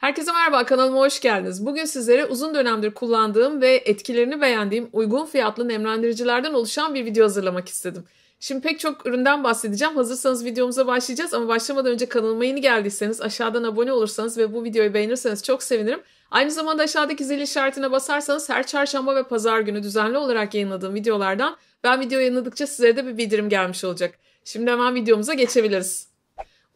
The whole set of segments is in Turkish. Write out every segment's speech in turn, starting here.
Herkese merhaba, kanalıma hoş geldiniz. Bugün sizlere uzun dönemdir kullandığım ve etkilerini beğendiğim uygun fiyatlı nemlendiricilerden oluşan bir video hazırlamak istedim. Şimdi pek çok üründen bahsedeceğim. Hazırsanız videomuza başlayacağız ama başlamadan önce kanalıma yeni geldiyseniz aşağıdan abone olursanız ve bu videoyu beğenirseniz çok sevinirim. Aynı zamanda aşağıdaki zil işaretine basarsanız her çarşamba ve pazar günü düzenli olarak yayınladığım videolardan ben video yayınladıkça sizlere de bir bildirim gelmiş olacak. Şimdi hemen videomuza geçebiliriz.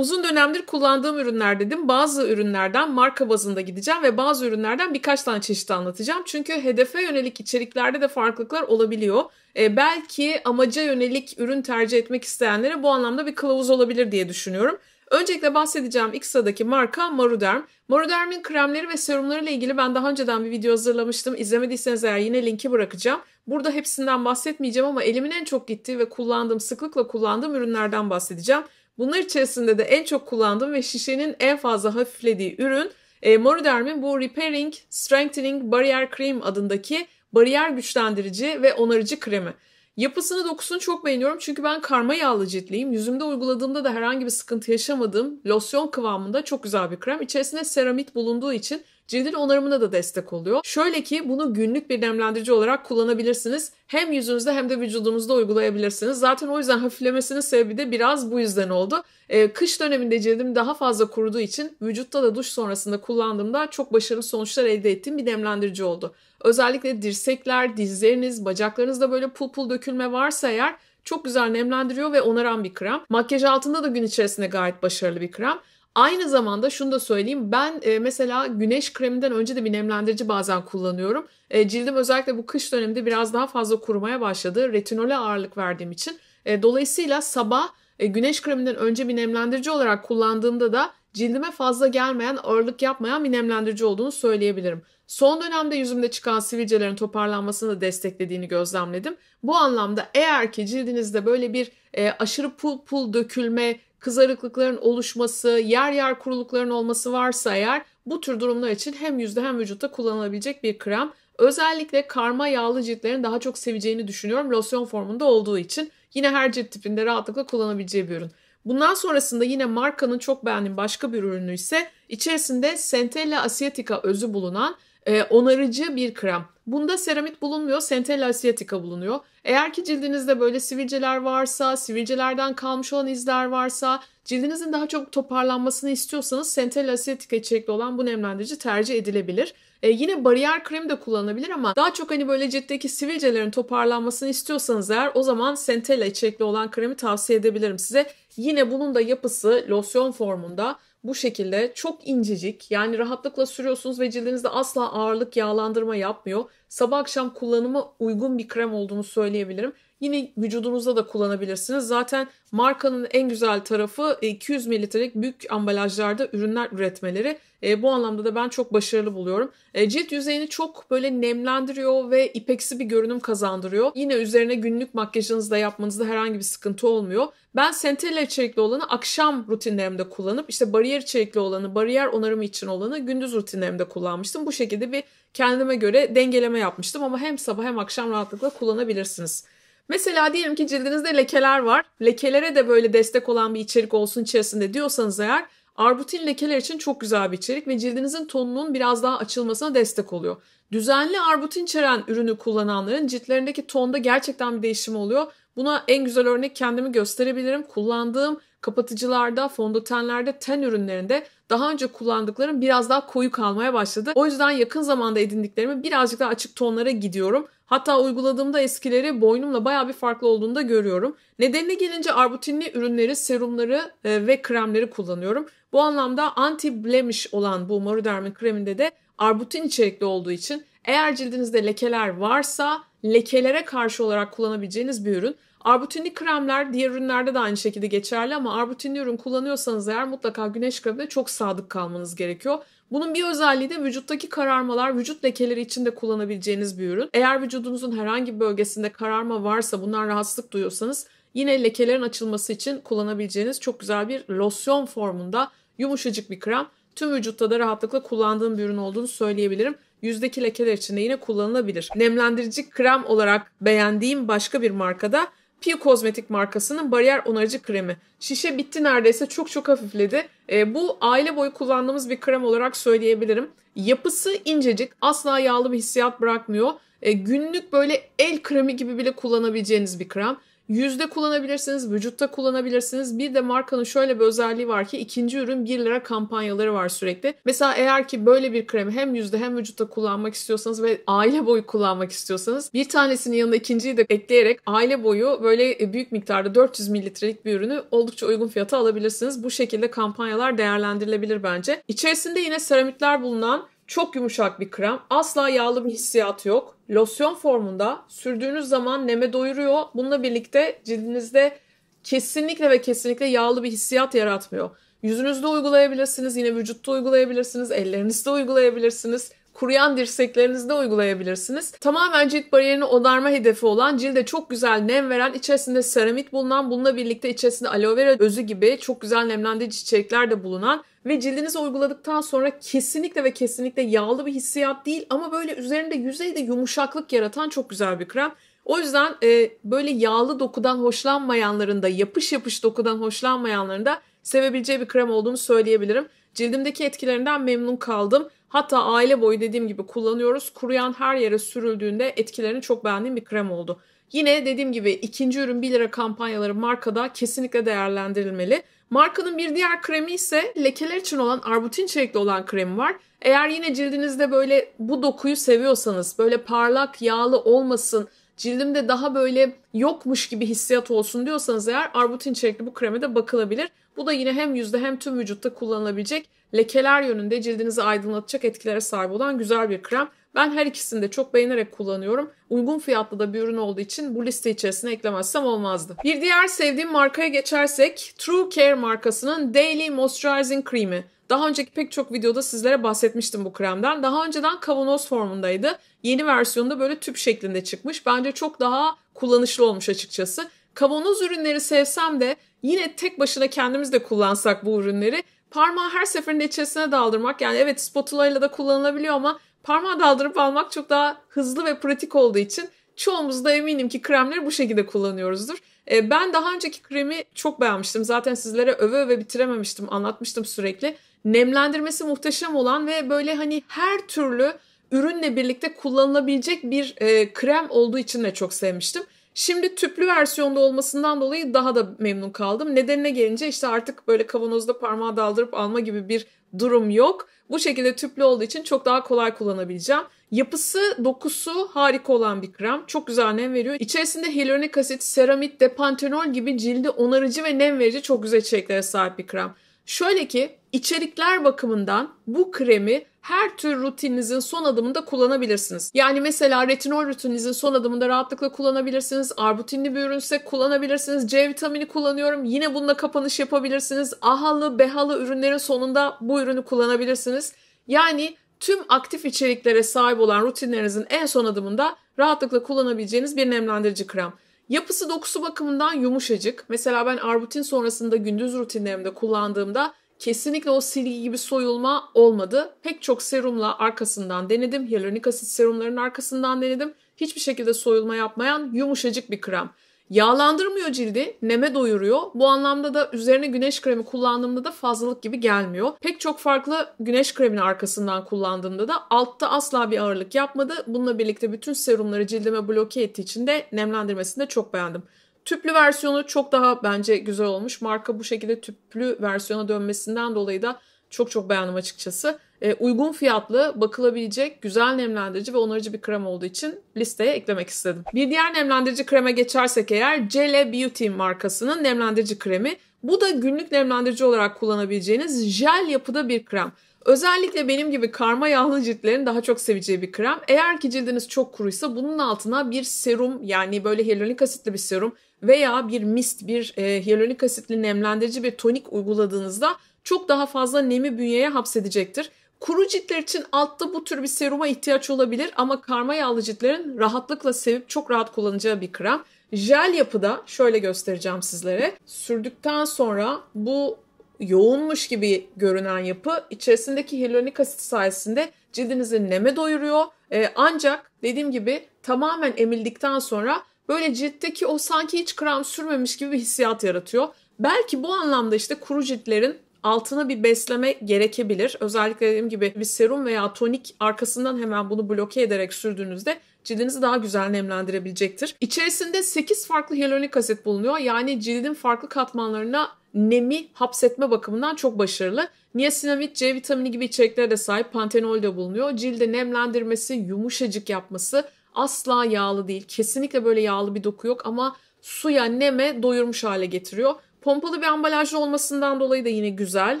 Uzun dönemdir kullandığım ürünler dedim. Bazı ürünlerden marka bazında gideceğim ve bazı ürünlerden birkaç tane çeşit anlatacağım. Çünkü hedefe yönelik içeriklerde de farklılıklar olabiliyor. E, belki amaca yönelik ürün tercih etmek isteyenlere bu anlamda bir kılavuz olabilir diye düşünüyorum. Öncelikle bahsedeceğim ilk sıradaki marka Maruderm. Maruderm'in kremleri ve serumları ile ilgili ben daha önceden bir video hazırlamıştım. İzlemediyseniz eğer yine linki bırakacağım. Burada hepsinden bahsetmeyeceğim ama elimin en çok gittiği ve kullandığım, sıklıkla kullandığım ürünlerden bahsedeceğim. Bunlar içerisinde de en çok kullandığım ve şişenin en fazla hafiflediği ürün e, Moriderm'in bu Repairing Strengthening Barrier Cream adındaki bariyer güçlendirici ve onarıcı kremi. Yapısını dokusunu çok beğeniyorum çünkü ben karma yağlı ciltliyim. Yüzümde uyguladığımda da herhangi bir sıkıntı yaşamadım. losyon kıvamında çok güzel bir krem. İçerisinde seramit bulunduğu için cildin onarımına da destek oluyor. Şöyle ki bunu günlük bir nemlendirici olarak kullanabilirsiniz. Hem yüzünüzde hem de vücudunuzda uygulayabilirsiniz. Zaten o yüzden hafiflemesinin sebebi de biraz bu yüzden oldu. Ee, kış döneminde cildim daha fazla kuruduğu için vücutta da duş sonrasında kullandığımda çok başarılı sonuçlar elde ettiğim bir nemlendirici oldu. Özellikle dirsekler, dizleriniz, bacaklarınızda böyle pul pul dökülme varsa eğer çok güzel nemlendiriyor ve onaran bir krem. Makyaj altında da gün içerisinde gayet başarılı bir krem. Aynı zamanda şunu da söyleyeyim. Ben e, mesela güneş kreminden önce de bir nemlendirici bazen kullanıyorum. E, cildim özellikle bu kış döneminde biraz daha fazla kurumaya başladı. Retinole ağırlık verdiğim için. E, dolayısıyla sabah güneş kreminden önce bir nemlendirici olarak kullandığımda da cildime fazla gelmeyen, ağırlık yapmayan bir nemlendirici olduğunu söyleyebilirim. Son dönemde yüzümde çıkan sivilcelerin toparlanmasını da desteklediğini gözlemledim. Bu anlamda eğer ki cildinizde böyle bir e, aşırı pul pul dökülme, kızarıklıkların oluşması, yer yer kurulukların olması varsa eğer bu tür durumlar için hem yüzde hem vücutta kullanılabilecek bir krem. Özellikle karma yağlı ciltlerin daha çok seveceğini düşünüyorum losyon formunda olduğu için. Yine her cilt tipinde rahatlıkla kullanabileceği bir ürün. Bundan sonrasında yine markanın çok beğendiğim başka bir ürünü ise içerisinde Centella asiatica özü bulunan e, onarıcı bir krem. Bunda seramit bulunmuyor, Centella asiatica bulunuyor. Eğer ki cildinizde böyle sivilceler varsa, sivilcelerden kalmış olan izler varsa, cildinizin daha çok toparlanmasını istiyorsanız Centella asiatica içerikli olan bu nemlendirici tercih edilebilir. E, yine bariyer krem de kullanılabilir ama daha çok hani böyle ciltteki sivilcelerin toparlanmasını istiyorsanız eğer o zaman Centella içerikli olan kremi tavsiye edebilirim size. Yine bunun da yapısı losyon formunda bu şekilde çok incecik yani rahatlıkla sürüyorsunuz ve cildinizde asla ağırlık yağlandırma yapmıyor. Sabah akşam kullanıma uygun bir krem olduğunu söyleyebilirim. Yine vücudunuzda da kullanabilirsiniz. Zaten markanın en güzel tarafı 200 e, mililitrelik büyük ambalajlarda ürünler üretmeleri. E, bu anlamda da ben çok başarılı buluyorum. E, cilt yüzeyini çok böyle nemlendiriyor ve ipeksi bir görünüm kazandırıyor. Yine üzerine günlük makyajınızı da yapmanızda herhangi bir sıkıntı olmuyor. Ben sentinel içerikli olanı akşam rutinlerimde kullanıp işte bariyer içerikli olanı, bariyer onarımı için olanı gündüz rutinlerimde kullanmıştım. Bu şekilde bir kendime göre dengeleme yapmıştım ama hem sabah hem akşam rahatlıkla kullanabilirsiniz. Mesela diyelim ki cildinizde lekeler var. Lekelere de böyle destek olan bir içerik olsun içerisinde diyorsanız eğer arbutin lekeler için çok güzel bir içerik ve cildinizin tonunun biraz daha açılmasına destek oluyor. Düzenli arbutin içeren ürünü kullananların ciltlerindeki tonda gerçekten bir değişim oluyor. Buna en güzel örnek kendimi gösterebilirim. Kullandığım kapatıcılarda, fondötenlerde, ten ürünlerinde daha önce kullandıklarım biraz daha koyu kalmaya başladı. O yüzden yakın zamanda edindiklerimi birazcık daha açık tonlara gidiyorum. Hatta uyguladığımda eskileri boynumla baya bir farklı olduğunu da görüyorum. Nedenine gelince arbutinli ürünleri, serumları e, ve kremleri kullanıyorum. Bu anlamda anti-blemish olan bu Maruderm'in kreminde de arbutin içerikli olduğu için eğer cildinizde lekeler varsa lekelere karşı olarak kullanabileceğiniz bir ürün. Arbutinli kremler diğer ürünlerde de aynı şekilde geçerli ama arbutinli ürün kullanıyorsanız eğer mutlaka güneş kremine çok sadık kalmanız gerekiyor. Bunun bir özelliği de vücuttaki kararmalar vücut lekeleri için de kullanabileceğiniz bir ürün. Eğer vücudunuzun herhangi bir bölgesinde kararma varsa bunlar rahatsızlık duyuyorsanız yine lekelerin açılması için kullanabileceğiniz çok güzel bir losyon formunda yumuşacık bir krem tüm vücutta da rahatlıkla kullandığım bir ürün olduğunu söyleyebilirim. Yüzdeki lekeler için de yine kullanılabilir. Nemlendirici krem olarak beğendiğim başka bir markada Pew Kozmetik markasının bariyer onarıcı kremi. Şişe bitti neredeyse çok çok hafifledi. E, bu aile boyu kullandığımız bir krem olarak söyleyebilirim. Yapısı incecik asla yağlı bir hissiyat bırakmıyor. E, günlük böyle el kremi gibi bile kullanabileceğiniz bir krem. Yüzde kullanabilirsiniz, vücutta kullanabilirsiniz. Bir de markanın şöyle bir özelliği var ki ikinci ürün 1 lira kampanyaları var sürekli. Mesela eğer ki böyle bir kremi hem yüzde hem vücutta kullanmak istiyorsanız ve aile boyu kullanmak istiyorsanız bir tanesinin yanında ikinciyi de ekleyerek aile boyu böyle e, büyük miktarda 400 mililitrelik bir ürünü oldukça uygun fiyata alabilirsiniz. Bu şekilde kampanyalar değerlendirilebilir bence. İçerisinde yine seramikler bulunan çok yumuşak bir krem. Asla yağlı bir hissiyatı yok. Losyon formunda sürdüğünüz zaman neme doyuruyor. Bununla birlikte cildinizde kesinlikle ve kesinlikle yağlı bir hissiyat yaratmıyor. Yüzünüzde uygulayabilirsiniz, yine vücutta uygulayabilirsiniz, ellerinizde uygulayabilirsiniz kuruyan dirseklerinizde uygulayabilirsiniz. Tamamen cilt bariyerini onarma hedefi olan cilde çok güzel nem veren içerisinde seramit bulunan bununla birlikte içerisinde aloe vera özü gibi çok güzel nemlendirici çiçekler de bulunan ve cildinize uyguladıktan sonra kesinlikle ve kesinlikle yağlı bir hissiyat değil ama böyle üzerinde yüzeyde yumuşaklık yaratan çok güzel bir krem. O yüzden e, böyle yağlı dokudan hoşlanmayanların da yapış yapış dokudan hoşlanmayanların da sevebileceği bir krem olduğunu söyleyebilirim. Cildimdeki etkilerinden memnun kaldım. Hatta aile boyu dediğim gibi kullanıyoruz. Kuruyan her yere sürüldüğünde etkilerini çok beğendiğim bir krem oldu. Yine dediğim gibi ikinci ürün 1 lira kampanyaları markada kesinlikle değerlendirilmeli. Markanın bir diğer kremi ise lekeler için olan arbutin çelikli olan kremi var. Eğer yine cildinizde böyle bu dokuyu seviyorsanız böyle parlak yağlı olmasın cildimde daha böyle yokmuş gibi hissiyat olsun diyorsanız eğer arbutin çelikli bu kreme de bakılabilir. Bu da yine hem yüzde hem tüm vücutta kullanılabilecek lekeler yönünde cildinizi aydınlatacak etkilere sahip olan güzel bir krem. Ben her ikisini de çok beğenerek kullanıyorum. Uygun fiyatlı da bir ürün olduğu için bu liste içerisine eklemezsem olmazdı. Bir diğer sevdiğim markaya geçersek True Care markasının Daily Moisturizing Cream'i. Daha önceki pek çok videoda sizlere bahsetmiştim bu kremden. Daha önceden kavanoz formundaydı. Yeni versiyonda böyle tüp şeklinde çıkmış. Bence çok daha kullanışlı olmuş açıkçası. Kavanoz ürünleri sevsem de yine tek başına kendimiz de kullansak bu ürünleri parmağı her seferinde içerisine daldırmak yani evet spatulayla da kullanılabiliyor ama parmağı daldırıp almak çok daha hızlı ve pratik olduğu için çoğumuz da eminim ki kremleri bu şekilde kullanıyoruzdur. E, ben daha önceki kremi çok beğenmiştim. Zaten sizlere öve öve bitirememiştim, anlatmıştım sürekli. Nemlendirmesi muhteşem olan ve böyle hani her türlü ürünle birlikte kullanılabilecek bir e, krem olduğu için de çok sevmiştim. Şimdi tüplü versiyonda olmasından dolayı daha da memnun kaldım. Nedenine gelince işte artık böyle kavanozda parmağı daldırıp alma gibi bir durum yok. Bu şekilde tüplü olduğu için çok daha kolay kullanabileceğim. Yapısı, dokusu harika olan bir krem. Çok güzel nem veriyor. İçerisinde hyaluronik asit, seramit, depantenol gibi cildi onarıcı ve nem verici çok güzel içeriklere sahip bir krem. Şöyle ki içerikler bakımından bu kremi her tür rutininizin son adımında kullanabilirsiniz. Yani mesela retinol rutininizin son adımında rahatlıkla kullanabilirsiniz. Arbutinli bir ürünse kullanabilirsiniz. C vitamini kullanıyorum. Yine bununla kapanış yapabilirsiniz. Ahalı, behalı ürünlerin sonunda bu ürünü kullanabilirsiniz. Yani tüm aktif içeriklere sahip olan rutinlerinizin en son adımında rahatlıkla kullanabileceğiniz bir nemlendirici krem. Yapısı dokusu bakımından yumuşacık. Mesela ben arbutin sonrasında gündüz rutinlerimde kullandığımda kesinlikle o silgi gibi soyulma olmadı. Pek çok serumla arkasından denedim. Hyaluronik asit serumlarının arkasından denedim. Hiçbir şekilde soyulma yapmayan yumuşacık bir krem. Yağlandırmıyor cildi, neme doyuruyor. Bu anlamda da üzerine güneş kremi kullandığımda da fazlalık gibi gelmiyor. Pek çok farklı güneş kremini arkasından kullandığımda da altta asla bir ağırlık yapmadı. Bununla birlikte bütün serumları cildime bloke ettiği için de nemlendirmesini de çok beğendim. Tüplü versiyonu çok daha bence güzel olmuş. Marka bu şekilde tüplü versiyona dönmesinden dolayı da çok çok beğendim açıkçası. E, uygun fiyatlı, bakılabilecek, güzel nemlendirici ve onarıcı bir krem olduğu için listeye eklemek istedim. Bir diğer nemlendirici kreme geçersek eğer Cele Beauty markasının nemlendirici kremi. Bu da günlük nemlendirici olarak kullanabileceğiniz jel yapıda bir krem. Özellikle benim gibi karma yağlı ciltlerin daha çok seveceği bir krem. Eğer ki cildiniz çok kuruysa bunun altına bir serum yani böyle hyaluronik asitli bir serum veya bir mist bir e, hyaluronik asitli nemlendirici bir tonik uyguladığınızda çok daha fazla nemi bünyeye hapsedecektir. Kuru ciltler için altta bu tür bir seruma ihtiyaç olabilir ama karma yağlı ciltlerin rahatlıkla sevip çok rahat kullanacağı bir krem. Jel yapıda şöyle göstereceğim sizlere. Sürdükten sonra bu yoğunmuş gibi görünen yapı içerisindeki hyaluronik asit sayesinde cildinizi neme doyuruyor. E, ancak dediğim gibi tamamen emildikten sonra böyle ciltteki o sanki hiç krem sürmemiş gibi bir hissiyat yaratıyor. Belki bu anlamda işte kuru ciltlerin altına bir besleme gerekebilir. Özellikle dediğim gibi bir serum veya tonik arkasından hemen bunu bloke ederek sürdüğünüzde cildinizi daha güzel nemlendirebilecektir. İçerisinde 8 farklı hyaluronik asit bulunuyor. Yani cildin farklı katmanlarına nemi hapsetme bakımından çok başarılı. Niasinamid, C vitamini gibi içeriklere de sahip pantenol de bulunuyor. Cilde nemlendirmesi, yumuşacık yapması asla yağlı değil. Kesinlikle böyle yağlı bir doku yok ama suya, neme doyurmuş hale getiriyor. Pompalı bir ambalajlı olmasından dolayı da yine güzel.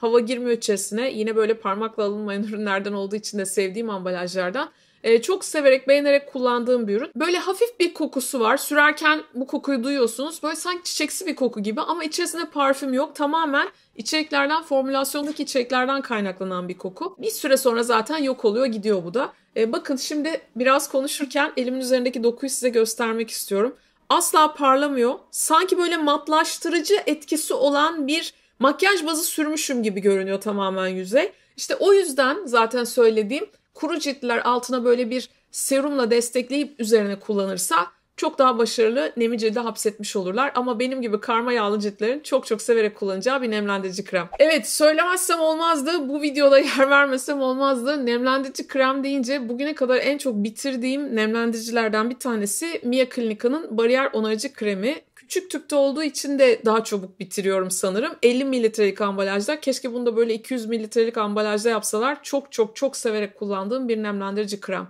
Hava girmiyor içerisine. Yine böyle parmakla alınmayan ürünlerden olduğu için de sevdiğim ambalajlardan. E, çok severek beğenerek kullandığım bir ürün. Böyle hafif bir kokusu var. Sürerken bu kokuyu duyuyorsunuz. Böyle sanki çiçeksi bir koku gibi ama içerisinde parfüm yok. Tamamen içeceklerden, formülasyondaki içeceklerden kaynaklanan bir koku. Bir süre sonra zaten yok oluyor, gidiyor bu da. E, bakın şimdi biraz konuşurken elimin üzerindeki dokuyu size göstermek istiyorum. Asla parlamıyor. Sanki böyle matlaştırıcı etkisi olan bir makyaj bazı sürmüşüm gibi görünüyor tamamen yüzey. İşte o yüzden zaten söylediğim kuru ciltler altına böyle bir serumla destekleyip üzerine kullanırsa çok daha başarılı nemi cildi hapsetmiş olurlar. Ama benim gibi karma yağlı ciltlerin çok çok severek kullanacağı bir nemlendirici krem. Evet söylemezsem olmazdı. Bu videoda yer vermesem olmazdı. Nemlendirici krem deyince bugüne kadar en çok bitirdiğim nemlendiricilerden bir tanesi Mia Clinica'nın bariyer onarıcı kremi küçük tüpte olduğu için de daha çabuk bitiriyorum sanırım. 50 mililitrelik ambalajda. Keşke bunu da böyle 200 mililitrelik ambalajda yapsalar. Çok çok çok severek kullandığım bir nemlendirici krem.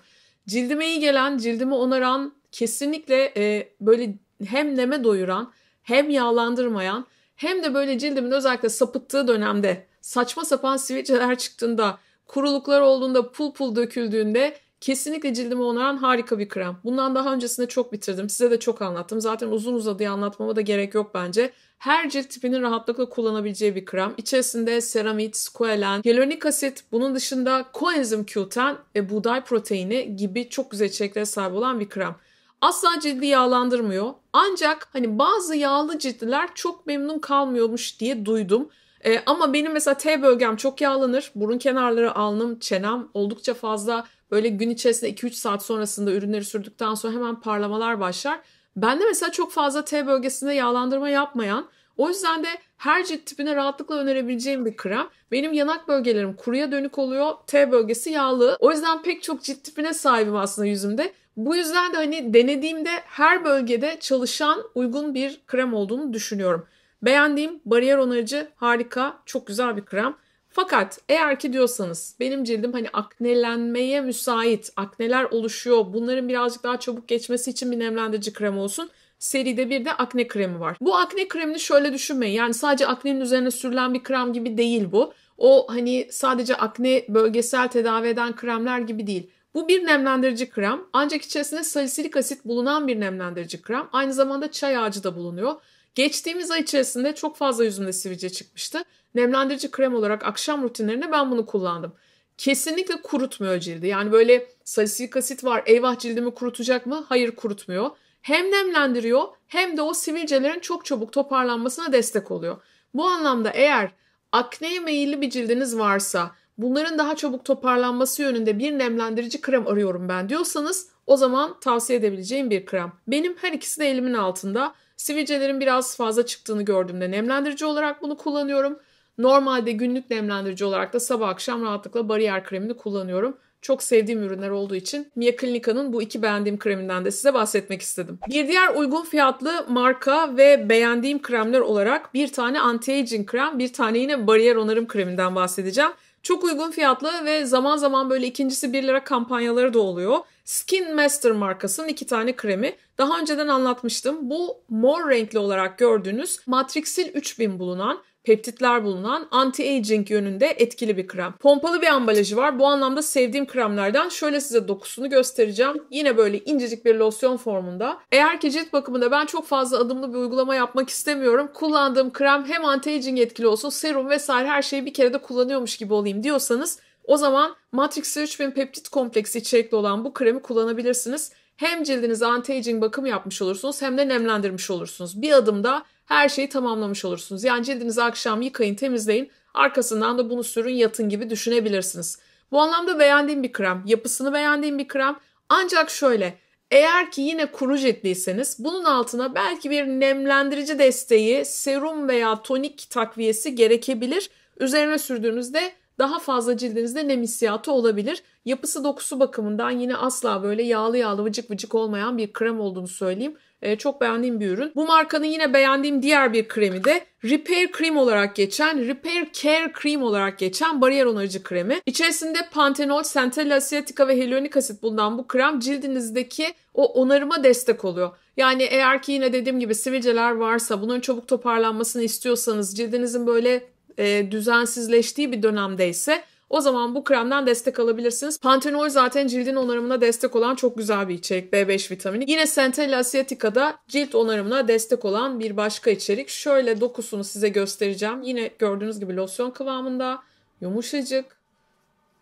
Cildime iyi gelen, cildimi onaran, kesinlikle e, böyle hem neme doyuran, hem yağlandırmayan, hem de böyle cildimin özellikle sapıttığı dönemde saçma sapan sivilceler çıktığında, kuruluklar olduğunda, pul pul döküldüğünde Kesinlikle cildimi onaran harika bir krem. Bundan daha öncesinde çok bitirdim. Size de çok anlattım. Zaten uzun uzadıya anlatmama da gerek yok bence. Her cilt tipinin rahatlıkla kullanabileceği bir krem. İçerisinde seramit, squalen, hyaluronik asit, bunun dışında koenzim Q10 ve buğday proteini gibi çok güzel içeriklere sahip olan bir krem. Asla cildi yağlandırmıyor. Ancak hani bazı yağlı ciltler çok memnun kalmıyormuş diye duydum. E, ama benim mesela T bölgem çok yağlanır. Burun kenarları, alnım, çenem oldukça fazla Böyle gün içerisinde 2-3 saat sonrasında ürünleri sürdükten sonra hemen parlamalar başlar. Ben de mesela çok fazla T bölgesinde yağlandırma yapmayan o yüzden de her cilt tipine rahatlıkla önerebileceğim bir krem. Benim yanak bölgelerim kuruya dönük oluyor. T bölgesi yağlı. O yüzden pek çok cilt tipine sahibim aslında yüzümde. Bu yüzden de hani denediğimde her bölgede çalışan uygun bir krem olduğunu düşünüyorum. Beğendiğim bariyer onarıcı harika, çok güzel bir krem. Fakat eğer ki diyorsanız benim cildim hani aknelenmeye müsait, akneler oluşuyor. Bunların birazcık daha çabuk geçmesi için bir nemlendirici krem olsun. Seride bir de akne kremi var. Bu akne kremini şöyle düşünmeyin. Yani sadece aknenin üzerine sürülen bir krem gibi değil bu. O hani sadece akne bölgesel tedavi eden kremler gibi değil. Bu bir nemlendirici krem ancak içerisinde salisilik asit bulunan bir nemlendirici krem. Aynı zamanda çay ağacı da bulunuyor. Geçtiğimiz ay içerisinde çok fazla yüzümde sivilce çıkmıştı. Nemlendirici krem olarak akşam rutinlerinde ben bunu kullandım. Kesinlikle kurutmuyor cildi. Yani böyle salisilik asit var eyvah cildimi kurutacak mı? Hayır kurutmuyor. Hem nemlendiriyor hem de o sivilcelerin çok çabuk toparlanmasına destek oluyor. Bu anlamda eğer akneye meyilli bir cildiniz varsa bunların daha çabuk toparlanması yönünde bir nemlendirici krem arıyorum ben diyorsanız o zaman tavsiye edebileceğim bir krem. Benim her ikisi de elimin altında. Sivilcelerin biraz fazla çıktığını gördüğümde nemlendirici olarak bunu kullanıyorum. Normalde günlük nemlendirici olarak da sabah akşam rahatlıkla bariyer kremini kullanıyorum. Çok sevdiğim ürünler olduğu için Mia Clinica'nın bu iki beğendiğim kreminden de size bahsetmek istedim. Bir diğer uygun fiyatlı marka ve beğendiğim kremler olarak bir tane anti-aging krem, bir tane yine bariyer onarım kreminden bahsedeceğim. Çok uygun fiyatlı ve zaman zaman böyle ikincisi 1 lira kampanyaları da oluyor. Skin Master markasının iki tane kremi. Daha önceden anlatmıştım. Bu mor renkli olarak gördüğünüz Matrixil 3000 bulunan peptitler bulunan anti-aging yönünde etkili bir krem. Pompalı bir ambalajı var. Bu anlamda sevdiğim kremlerden. Şöyle size dokusunu göstereceğim. Yine böyle incecik bir losyon formunda. Eğer ki cilt bakımında ben çok fazla adımlı bir uygulama yapmak istemiyorum. Kullandığım krem hem anti-aging etkili olsun, serum vesaire her şeyi bir kere de kullanıyormuş gibi olayım diyorsanız o zaman Matrix 3000 peptit kompleksi içerikli olan bu kremi kullanabilirsiniz. Hem cildinize anti-aging bakım yapmış olursunuz hem de nemlendirmiş olursunuz. Bir adımda her şeyi tamamlamış olursunuz. Yani cildinizi akşam yıkayın, temizleyin. Arkasından da bunu sürün, yatın gibi düşünebilirsiniz. Bu anlamda beğendiğim bir krem. Yapısını beğendiğim bir krem. Ancak şöyle, eğer ki yine kuru ciltliyseniz bunun altına belki bir nemlendirici desteği, serum veya tonik takviyesi gerekebilir. Üzerine sürdüğünüzde daha fazla cildinizde nem hissiyatı olabilir. Yapısı dokusu bakımından yine asla böyle yağlı yağlı vıcık vıcık olmayan bir krem olduğunu söyleyeyim. Ee, çok beğendiğim bir ürün. Bu markanın yine beğendiğim diğer bir kremi de Repair Cream olarak geçen, Repair Care Cream olarak geçen bariyer onarıcı kremi. İçerisinde pantenol, centella asiatica ve hyaluronik asit bulunan bu krem cildinizdeki o onarıma destek oluyor. Yani eğer ki yine dediğim gibi sivilceler varsa bunun çabuk toparlanmasını istiyorsanız cildinizin böyle e, düzensizleştiği bir dönemde ise o zaman bu kremden destek alabilirsiniz. Pantenol zaten cildin onarımına destek olan çok güzel bir içerik. B5 vitamini. Yine Centella asiatica'da cilt onarımına destek olan bir başka içerik. Şöyle dokusunu size göstereceğim. Yine gördüğünüz gibi losyon kıvamında. Yumuşacık.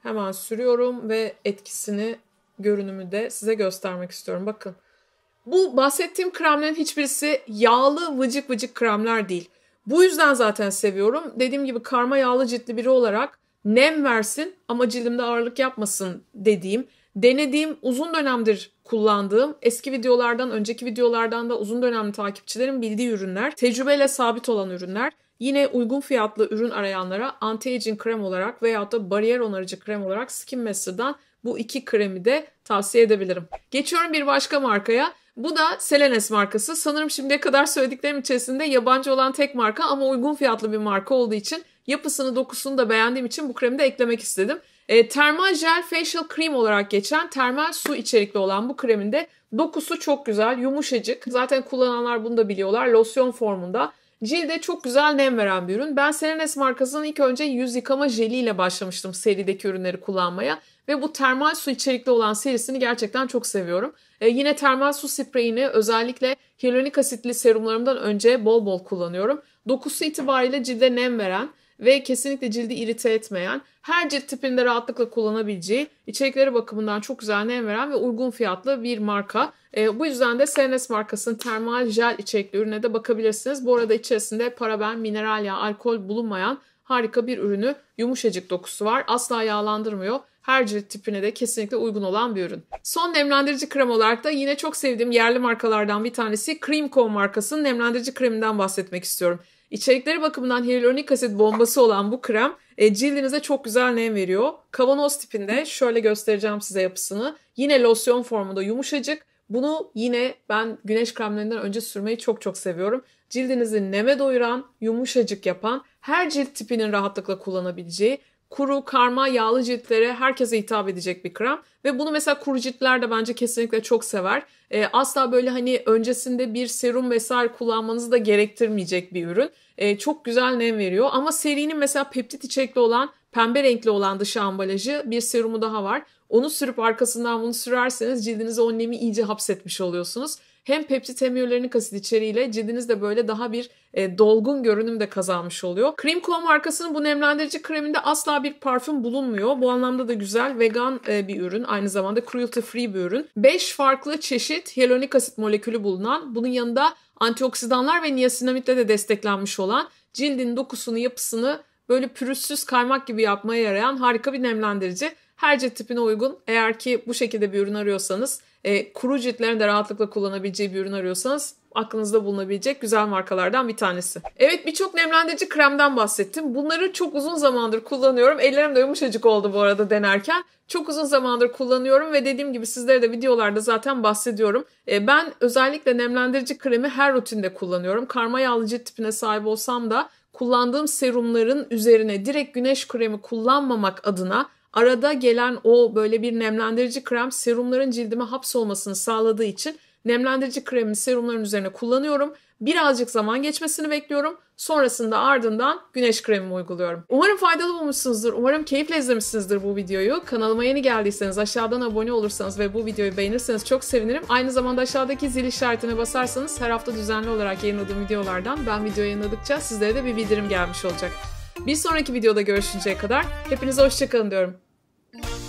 Hemen sürüyorum ve etkisini, görünümü de size göstermek istiyorum. Bakın. Bu bahsettiğim kremlerin hiçbirisi yağlı vıcık vıcık kremler değil. Bu yüzden zaten seviyorum. Dediğim gibi karma yağlı ciltli biri olarak nem versin ama cildimde ağırlık yapmasın dediğim, denediğim, uzun dönemdir kullandığım, eski videolardan, önceki videolardan da uzun dönemli takipçilerin bildiği ürünler, tecrübeyle sabit olan ürünler. Yine uygun fiyatlı ürün arayanlara anti-aging krem olarak veyahut da bariyer onarıcı krem olarak Skin Master'dan bu iki kremi de tavsiye edebilirim. Geçiyorum bir başka markaya. Bu da Selenes markası. Sanırım şimdiye kadar söylediklerim içerisinde yabancı olan tek marka ama uygun fiyatlı bir marka olduğu için yapısını, dokusunu da beğendiğim için bu kremi de eklemek istedim. E, termal gel facial cream olarak geçen termal su içerikli olan bu kremin de dokusu çok güzel, yumuşacık. Zaten kullananlar bunu da biliyorlar. Losyon formunda. Cilde çok güzel nem veren bir ürün. Ben Selenes markasının ilk önce yüz yıkama jeliyle başlamıştım serideki ürünleri kullanmaya. Ve bu termal su içerikli olan serisini gerçekten çok seviyorum. E, yine termal su spreyini özellikle hyaluronik asitli serumlarımdan önce bol bol kullanıyorum. Dokusu itibariyle cilde nem veren ve kesinlikle cildi irite etmeyen, her cilt tipinde rahatlıkla kullanabileceği, içerikleri bakımından çok güzel nem veren ve uygun fiyatlı bir marka. E, bu yüzden de Senes markasının termal jel içerikli ürüne de bakabilirsiniz. Bu arada içerisinde paraben, mineral yağ, alkol bulunmayan harika bir ürünü. Yumuşacık dokusu var. Asla yağlandırmıyor. Her cilt tipine de kesinlikle uygun olan bir ürün. Son nemlendirici krem olarak da yine çok sevdiğim yerli markalardan bir tanesi Creamco markasının nemlendirici kreminden bahsetmek istiyorum. İçerikleri bakımından hyaluronik asit bombası olan bu krem e, cildinize çok güzel nem veriyor. Kavanoz tipinde şöyle göstereceğim size yapısını. Yine losyon formunda yumuşacık. Bunu yine ben güneş kremlerinden önce sürmeyi çok çok seviyorum. Cildinizi neme doyuran, yumuşacık yapan, her cilt tipinin rahatlıkla kullanabileceği kuru, karma, yağlı ciltlere herkese hitap edecek bir krem. Ve bunu mesela kuru ciltler de bence kesinlikle çok sever. E, asla böyle hani öncesinde bir serum vesaire kullanmanızı da gerektirmeyecek bir ürün. E, çok güzel nem veriyor ama serinin mesela peptit içerikli olan pembe renkli olan dışı ambalajı bir serumu daha var. Onu sürüp arkasından bunu sürerseniz cildinize o nemi iyice hapsetmiş oluyorsunuz hem peptit hem hyaluronik asit içeriğiyle cildiniz de böyle daha bir e, dolgun görünüm de kazanmış oluyor. Cream Co markasının bu nemlendirici kreminde asla bir parfüm bulunmuyor. Bu anlamda da güzel vegan e, bir ürün. Aynı zamanda cruelty free bir ürün. 5 farklı çeşit hyaluronik asit molekülü bulunan, bunun yanında antioksidanlar ve niasinamitle de desteklenmiş olan cildin dokusunu, yapısını böyle pürüzsüz kaymak gibi yapmaya yarayan harika bir nemlendirici. Her cilt tipine uygun. Eğer ki bu şekilde bir ürün arıyorsanız e, kuru ciltlerinde rahatlıkla kullanabileceği bir ürün arıyorsanız aklınızda bulunabilecek güzel markalardan bir tanesi. Evet birçok nemlendirici kremden bahsettim. Bunları çok uzun zamandır kullanıyorum. Ellerim de yumuşacık oldu bu arada denerken. Çok uzun zamandır kullanıyorum ve dediğim gibi sizlere de videolarda zaten bahsediyorum. E, ben özellikle nemlendirici kremi her rutinde kullanıyorum. Karma yağlı cilt tipine sahip olsam da kullandığım serumların üzerine direkt güneş kremi kullanmamak adına arada gelen o böyle bir nemlendirici krem serumların cildime hapsolmasını sağladığı için nemlendirici kremi serumların üzerine kullanıyorum. Birazcık zaman geçmesini bekliyorum. Sonrasında ardından güneş kremimi uyguluyorum. Umarım faydalı bulmuşsunuzdur. Umarım keyifle izlemişsinizdir bu videoyu. Kanalıma yeni geldiyseniz aşağıdan abone olursanız ve bu videoyu beğenirseniz çok sevinirim. Aynı zamanda aşağıdaki zil işaretine basarsanız her hafta düzenli olarak yayınladığım videolardan ben video yayınladıkça sizlere de bir bildirim gelmiş olacak. Bir sonraki videoda görüşünceye kadar hepinize hoşçakalın diyorum. you.